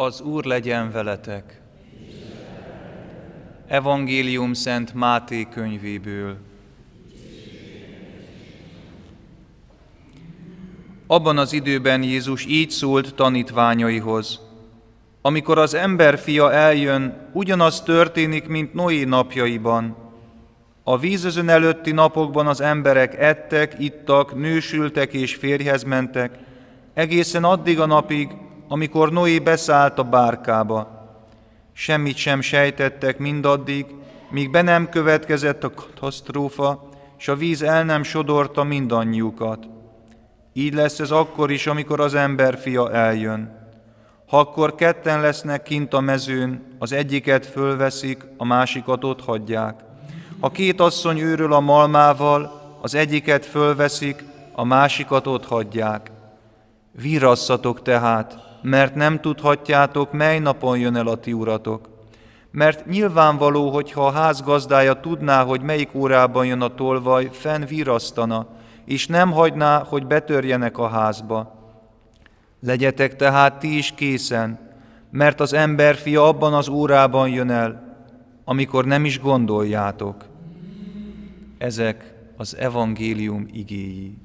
Az Úr legyen veletek. Evangélium Szent Máté könyvéből. Abban az időben Jézus így szólt tanítványaihoz. Amikor az ember fia eljön, ugyanaz történik, mint Noé napjaiban. A vízözön előtti napokban az emberek ettek, ittak, nősültek és férjhez mentek, egészen addig a napig, amikor Noé beszállt a bárkába. Semmit sem sejtettek mindaddig, míg be nem következett a katasztrófa, és a víz el nem sodorta mindannyiukat. Így lesz ez akkor is, amikor az ember fia eljön. Ha akkor ketten lesznek kint a mezőn, az egyiket fölveszik, a másikat ott hagyják. Ha két asszony őrül a malmával, az egyiket fölveszik, a másikat ott hagyják. Virasszatok tehát, mert nem tudhatjátok, mely napon jön el a ti uratok. Mert nyilvánvaló, hogy ha a házgazdája tudná, hogy melyik órában jön a tolvaj, fenn virasztana, és nem hagyná, hogy betörjenek a házba. Legyetek tehát ti is készen, mert az ember fia abban az órában jön el, amikor nem is gondoljátok. Ezek az evangélium igéi.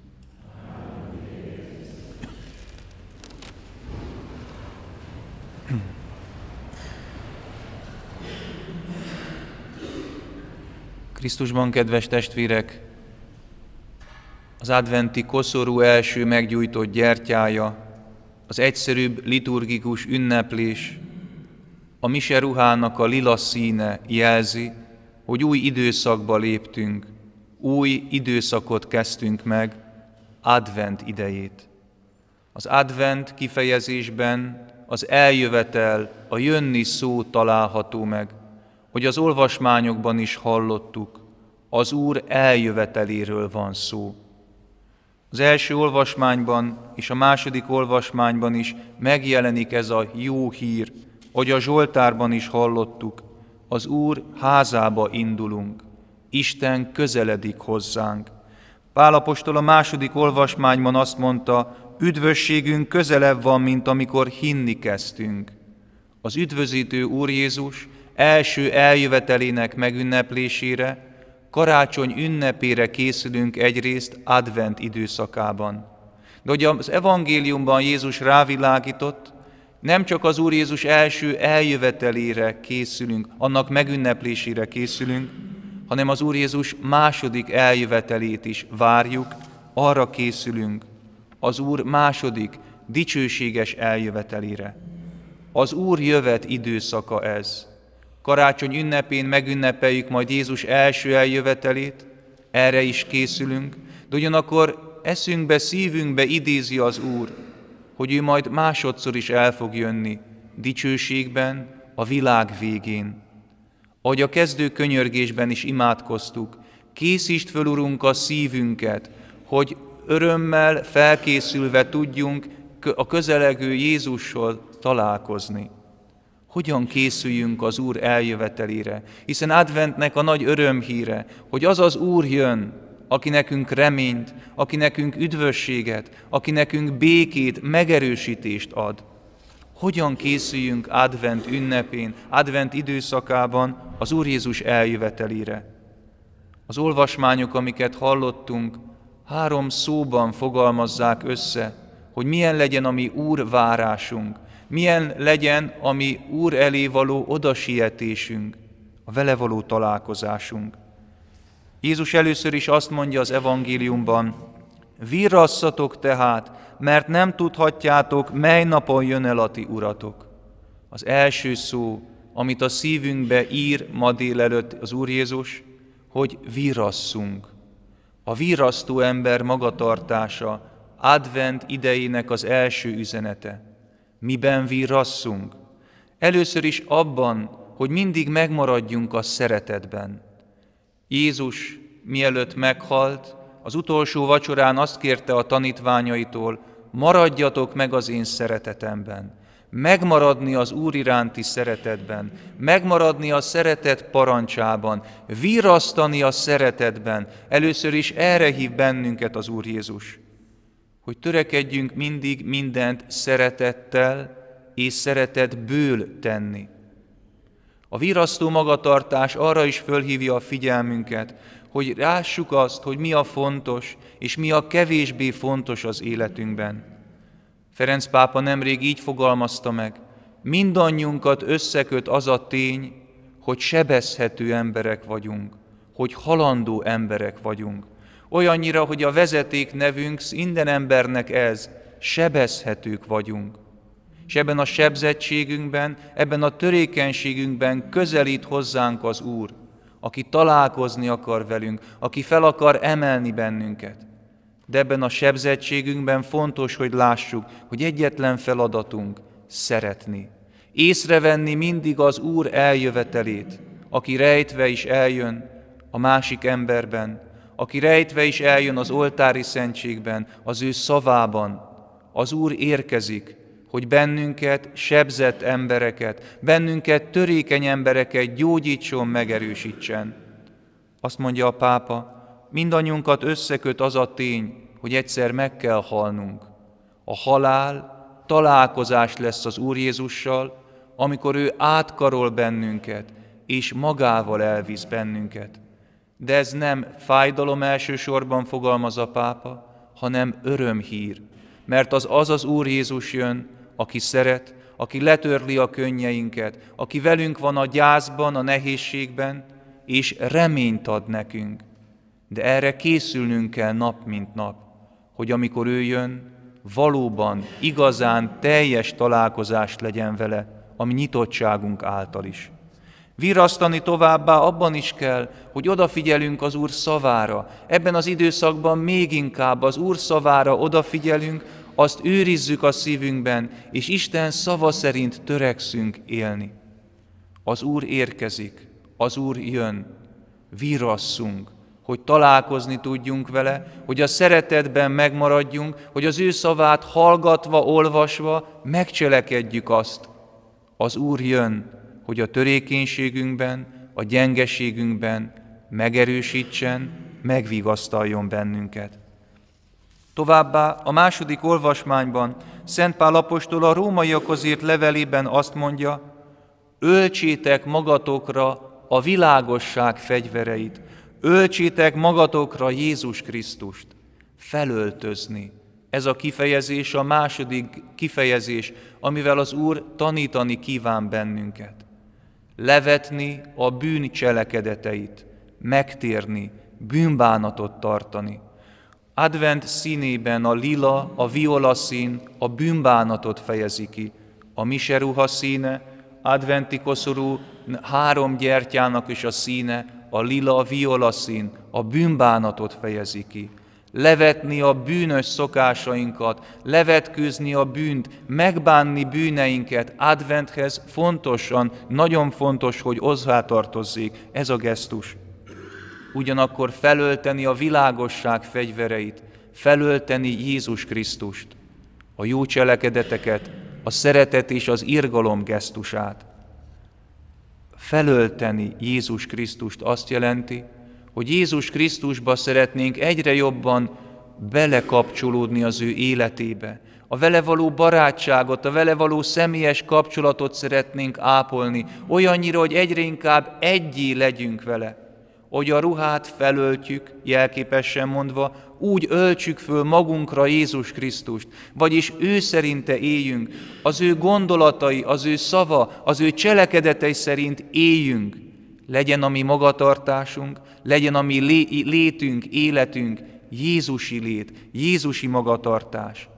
Krisztusban, kedves testvérek, az adventi koszorú első meggyújtott gyertyája, az egyszerűbb liturgikus ünneplés, a mise ruhának a lila színe jelzi, hogy új időszakba léptünk, új időszakot kezdtünk meg, advent idejét. Az advent kifejezésben az eljövetel, a jönni szó található meg – hogy az olvasmányokban is hallottuk, az Úr eljöveteléről van szó. Az első olvasmányban és a második olvasmányban is megjelenik ez a jó hír, hogy a Zsoltárban is hallottuk, az Úr házába indulunk, Isten közeledik hozzánk. Pálapostól a második olvasmányban azt mondta, üdvösségünk közelebb van, mint amikor hinni kezdtünk. Az üdvözítő Úr Jézus első eljövetelének megünneplésére, karácsony ünnepére készülünk egyrészt advent időszakában. De hogy az evangéliumban Jézus rávilágított, nem csak az Úr Jézus első eljövetelére készülünk, annak megünneplésére készülünk, hanem az Úr Jézus második eljövetelét is várjuk, arra készülünk, az Úr második, dicsőséges eljövetelére. Az Úr jövet időszaka ez karácsony ünnepén megünnepeljük majd Jézus első eljövetelét, erre is készülünk, de ugyanakkor eszünkbe, szívünkbe idézi az Úr, hogy ő majd másodszor is el fog jönni, dicsőségben, a világ végén. Ahogy a kezdő könyörgésben is imádkoztuk, készítsd föl, Urunk, a szívünket, hogy örömmel felkészülve tudjunk a közelegő Jézussal találkozni hogyan készüljünk az Úr eljövetelére, hiszen adventnek a nagy örömhíre, hogy az az Úr jön, aki nekünk reményt, aki nekünk üdvösséget, aki nekünk békét, megerősítést ad. Hogyan készüljünk advent ünnepén, advent időszakában az Úr Jézus eljövetelére? Az olvasmányok, amiket hallottunk, három szóban fogalmazzák össze, hogy milyen legyen a mi Úr várásunk, milyen legyen a mi Úr elé való odasietésünk, a vele való találkozásunk. Jézus először is azt mondja az evangéliumban, virrasszatok tehát, mert nem tudhatjátok, mely napon jön el a ti uratok. Az első szó, amit a szívünkbe ír ma délelőtt az Úr Jézus, hogy virrasszunk. A virrasztó ember magatartása, advent idejének az első üzenete – miben virrasszunk? Először is abban, hogy mindig megmaradjunk a szeretetben. Jézus mielőtt meghalt, az utolsó vacsorán azt kérte a tanítványaitól, maradjatok meg az én szeretetemben, megmaradni az Úr iránti szeretetben, megmaradni a szeretet parancsában, virasztani a szeretetben. Először is erre hív bennünket az Úr Jézus hogy törekedjünk mindig mindent szeretettel és szeretetből tenni. A virasztó magatartás arra is fölhívja a figyelmünket, hogy rássuk azt, hogy mi a fontos, és mi a kevésbé fontos az életünkben. Ferenc pápa nemrég így fogalmazta meg, mindannyiunkat összeköt az a tény, hogy sebezhető emberek vagyunk, hogy halandó emberek vagyunk olyannyira, hogy a vezeték nevünk minden embernek ez, sebezhetők vagyunk. És ebben a sebzettségünkben, ebben a törékenységünkben közelít hozzánk az Úr, aki találkozni akar velünk, aki fel akar emelni bennünket. De ebben a sebzettségünkben fontos, hogy lássuk, hogy egyetlen feladatunk szeretni. Észrevenni mindig az Úr eljövetelét, aki rejtve is eljön a másik emberben, aki rejtve is eljön az oltári szentségben, az ő szavában. Az Úr érkezik, hogy bennünket, sebzett embereket, bennünket, törékeny embereket gyógyítson, megerősítsen. Azt mondja a pápa, mindannyiunkat összeköt az a tény, hogy egyszer meg kell halnunk. A halál találkozás lesz az Úr Jézussal, amikor ő átkarol bennünket, és magával elvisz bennünket. De ez nem fájdalom elsősorban fogalmaz a pápa, hanem örömhír, mert az az az Úr Jézus jön, aki szeret, aki letörli a könnyeinket, aki velünk van a gyászban, a nehézségben, és reményt ad nekünk. De erre készülnünk kell nap mint nap, hogy amikor ő jön, valóban, igazán teljes találkozást legyen vele, ami nyitottságunk által is. Virasztani továbbá abban is kell, hogy odafigyelünk az Úr szavára. Ebben az időszakban még inkább az Úr szavára odafigyelünk, azt őrizzük a szívünkben, és Isten szava szerint törekszünk élni. Az Úr érkezik, az Úr jön, virasszunk, hogy találkozni tudjunk vele, hogy a szeretetben megmaradjunk, hogy az ő szavát hallgatva, olvasva megcselekedjük azt. Az Úr jön, hogy a törékenységünkben, a gyengeségünkben megerősítsen, megvigasztaljon bennünket. Továbbá a második olvasmányban Szent Pál apostol a rómaiakhoz írt levelében azt mondja, öltsétek magatokra a világosság fegyvereit, öltsétek magatokra Jézus Krisztust. Felöltözni. Ez a kifejezés a második kifejezés, amivel az Úr tanítani kíván bennünket levetni a bűn cselekedeteit, megtérni, bűnbánatot tartani. Advent színében a lila, a viola szín a bűnbánatot fejezi ki, a miseruha színe, adventi koszorú három gyertyának is a színe, a lila, a viola szín a bűnbánatot fejezi ki levetni a bűnös szokásainkat, levetkőzni a bűnt, megbánni bűneinket. Adventhez fontosan, nagyon fontos, hogy tartozzék ez a gesztus. Ugyanakkor felölteni a világosság fegyvereit, felölteni Jézus Krisztust, a jó cselekedeteket, a szeretet és az irgalom gesztusát. Felölteni Jézus Krisztust azt jelenti, hogy Jézus Krisztusba szeretnénk egyre jobban belekapcsolódni az ő életébe. A vele való barátságot, a vele való személyes kapcsolatot szeretnénk ápolni, olyannyira, hogy egyre inkább egyé legyünk vele. Hogy a ruhát felöltjük, jelképesen mondva, úgy öltsük föl magunkra Jézus Krisztust, vagyis ő szerinte éljünk, az ő gondolatai, az ő szava, az ő cselekedetei szerint éljünk, legyen a mi magatartásunk, legyen a mi lé- létünk, életünk, Jézusi lét, Jézusi magatartás.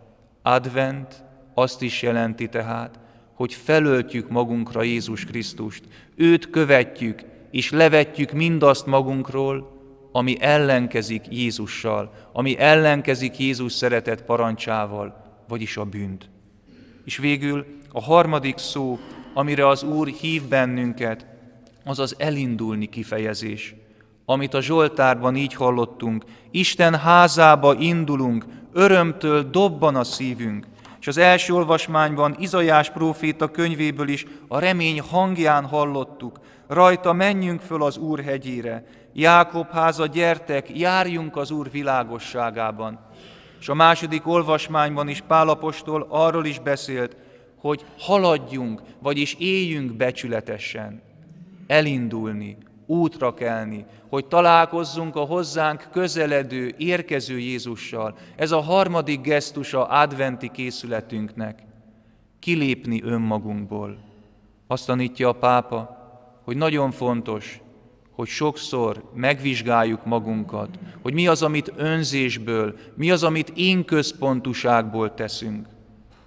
Advent azt is jelenti tehát, hogy felöltjük magunkra Jézus Krisztust, őt követjük, és levetjük mindazt magunkról, ami ellenkezik Jézussal, ami ellenkezik Jézus szeretet parancsával, vagyis a bűnt. És végül a harmadik szó, amire az Úr hív bennünket, az az elindulni kifejezés, amit a Zsoltárban így hallottunk. Isten házába indulunk, örömtől dobban a szívünk. És az első olvasmányban Izajás próféta könyvéből is a remény hangján hallottuk. Rajta menjünk föl az Úr hegyére, Jákob háza gyertek, járjunk az Úr világosságában. És a második olvasmányban is Pálapostól arról is beszélt, hogy haladjunk, vagyis éljünk becsületesen elindulni, útra kelni, hogy találkozzunk a hozzánk közeledő, érkező Jézussal. Ez a harmadik a adventi készületünknek. Kilépni önmagunkból. Azt tanítja a pápa, hogy nagyon fontos, hogy sokszor megvizsgáljuk magunkat, hogy mi az, amit önzésből, mi az, amit én központúságból teszünk.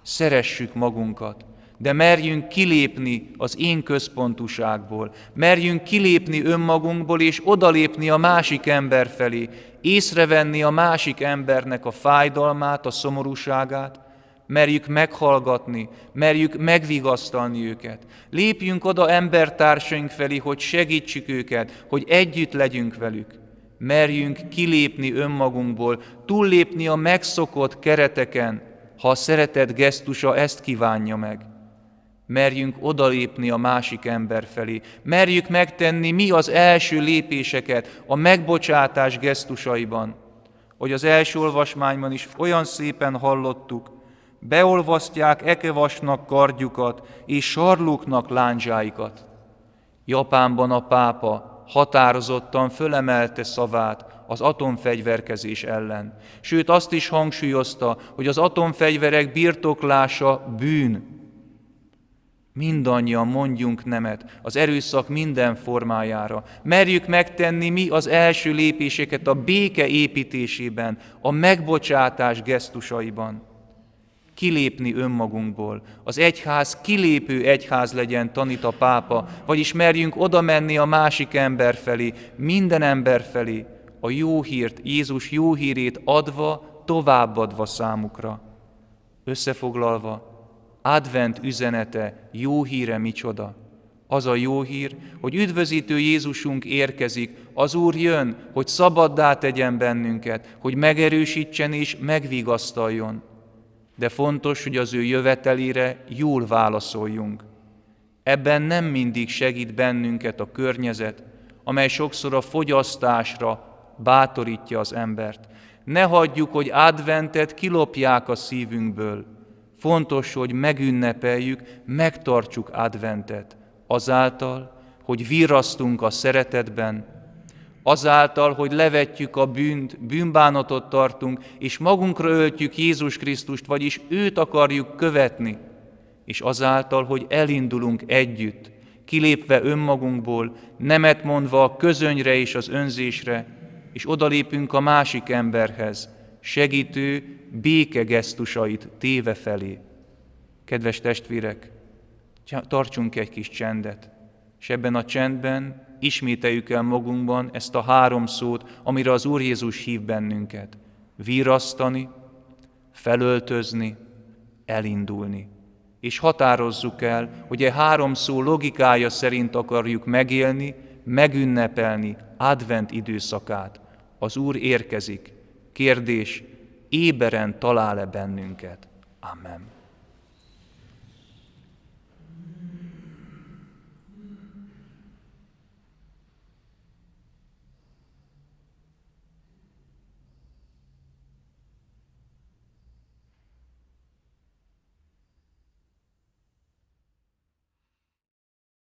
Szeressük magunkat, de merjünk kilépni az én központuságból, merjünk kilépni önmagunkból és odalépni a másik ember felé, észrevenni a másik embernek a fájdalmát, a szomorúságát, merjük meghallgatni, merjük megvigasztalni őket. Lépjünk oda embertársaink felé, hogy segítsük őket, hogy együtt legyünk velük. Merjünk kilépni önmagunkból, túllépni a megszokott kereteken, ha a szeretet gesztusa ezt kívánja meg merjünk odalépni a másik ember felé, merjük megtenni mi az első lépéseket a megbocsátás gesztusaiban, hogy az első olvasmányban is olyan szépen hallottuk, beolvasztják ekevasnak kardjukat és sarlóknak lándzsáikat. Japánban a pápa határozottan fölemelte szavát az atomfegyverkezés ellen. Sőt, azt is hangsúlyozta, hogy az atomfegyverek birtoklása bűn, Mindannyian mondjunk nemet az erőszak minden formájára. Merjük megtenni mi az első lépéseket a béke építésében, a megbocsátás gesztusaiban. Kilépni önmagunkból. Az egyház kilépő egyház legyen, tanít a pápa, vagyis merjünk oda menni a másik ember felé, minden ember felé, a jó hírt, Jézus jó hírét adva, továbbadva számukra. Összefoglalva, advent üzenete, jó híre micsoda. Az a jó hír, hogy üdvözítő Jézusunk érkezik, az Úr jön, hogy szabaddá tegyen bennünket, hogy megerősítsen és megvigasztaljon. De fontos, hogy az ő jövetelére jól válaszoljunk. Ebben nem mindig segít bennünket a környezet, amely sokszor a fogyasztásra bátorítja az embert. Ne hagyjuk, hogy adventet kilopják a szívünkből, Fontos, hogy megünnepeljük, megtartsuk adventet azáltal, hogy virasztunk a szeretetben, azáltal, hogy levetjük a bűnt, bűnbánatot tartunk, és magunkra öltjük Jézus Krisztust, vagyis őt akarjuk követni, és azáltal, hogy elindulunk együtt, kilépve önmagunkból, nemet mondva a közönyre és az önzésre, és odalépünk a másik emberhez, segítő, békegesztusait téve felé. Kedves testvérek, tartsunk egy kis csendet, és ebben a csendben ismételjük el magunkban ezt a három szót, amire az Úr Jézus hív bennünket. Virasztani, felöltözni, elindulni. És határozzuk el, hogy e három szó logikája szerint akarjuk megélni, megünnepelni advent időszakát. Az Úr érkezik. Kérdés, éberen talál-e bennünket. Amen.